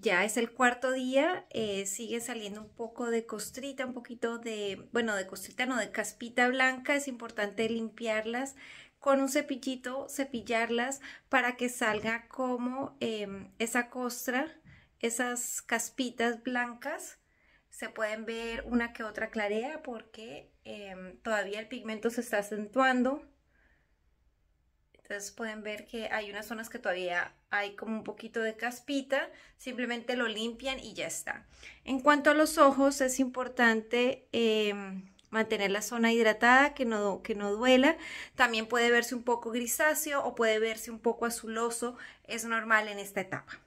ya es el cuarto día, eh, sigue saliendo un poco de costrita, un poquito de, bueno, de costrita, no, de caspita blanca. Es importante limpiarlas con un cepillito, cepillarlas para que salga como em, esa costra, esas caspitas blancas. Se pueden ver una que otra clarea porque em, todavía el pigmento se está acentuando. Entonces pueden ver que hay unas zonas que todavía hay como un poquito de caspita, simplemente lo limpian y ya está. En cuanto a los ojos, es importante eh, mantener la zona hidratada, que que no duela. También puede verse un poco grisáceo o puede verse un poco azuloso, es normal en esta etapa.